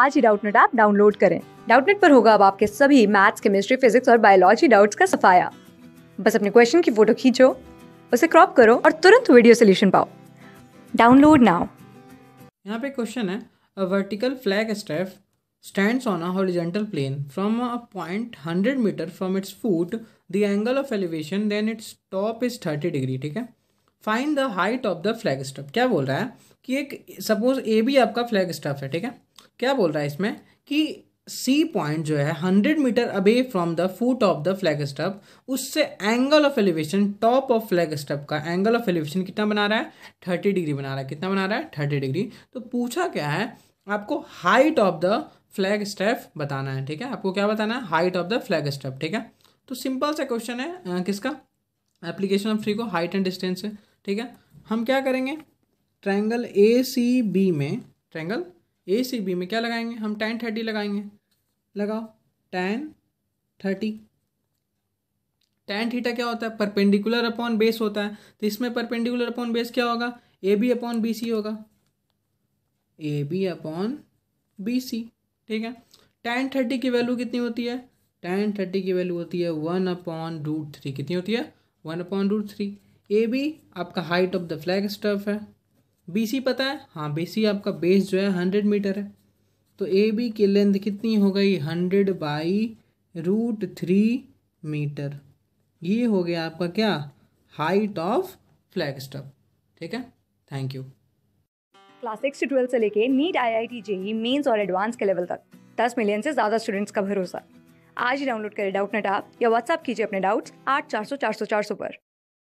आज ही Doubtnut app download करें डाउटनेट पर होगा अब आपके सभी मैथ्स केमिस्ट्री फिजिक्स और बायोलॉजी डाउट्स का सफाया बस अपने क्वेश्चन की फोटो खींचो उसे क्रॉप करो और तुरंत वीडियो सोल्यूशन पाओ डाउनलोड नाउ यहाँ पे क्वेश्चन है a vertical flag staff stands on a horizontal plane from a point 100 meter from its foot the angle of elevation then its top is 30 degree ठीक है find the height of the flag staff क्या बोल रहा है कि एक suppose ए भी आपका फ्लैग स्टफ है ठीक है क्या बोल रहा है इसमें कि सी पॉइंट जो है hundred metre away from the foot of the flag staff उससे angle of elevation top of flag staff का एंगल ऑफ एलिवेशन कितना बना रहा है थर्टी डिग्री बना रहा है कितना बना रहा है थर्टी डिग्री तो पूछा क्या है आपको height of the flag staff बताना है ठीक है आपको क्या बताना है height of the flag staff ठीक है तो सिंपल सा क्वेश्चन है आ, किसका एप्लीकेशन ऑफ थ्री को हाइट एंड डिस्टेंस ठीक है हम क्या करेंगे ट्रैंगल ए सी बी में ट्रैंगल ए से बी में क्या लगाएंगे हम टेन थर्टी लगाएंगे लगाओ टेन थर्टी टेन थीटा क्या होता है परपेंडिकुलर अपॉन बेस होता है तो इसमें परपेंडिकुलर अपॉन बेस क्या होगा A B upon B C होगा A B upon B C ठीक है टेन थर्टी की वैल्यू कितनी होती है टेन थर्टी की वैल्यू होती है वन अपॉन रूट थ्री कितनी होती है one upon root three A B आपका height of the flag staff है बी पता है हाँ बी आपका बेस जो है हंड्रेड मीटर है तो ए बी की लेंथ कितनी हो गई hundred by root three metre ये हो गया आपका क्या हाइट ऑफ फ्लैग ठीक है थैंक यू क्लास सिक्स से ट्वेल्थ से लेके NEET I I T JEE mains और एडवांस के लेवल तक दस मिलियन से ज़्यादा स्टूडेंट्स का भरोसा आज ही डाउनलोड करें डाउट नेट आप या व्हाट्सअप कीजिए अपने डाउट्स आठ चार सौ चार सौ चार सौ पर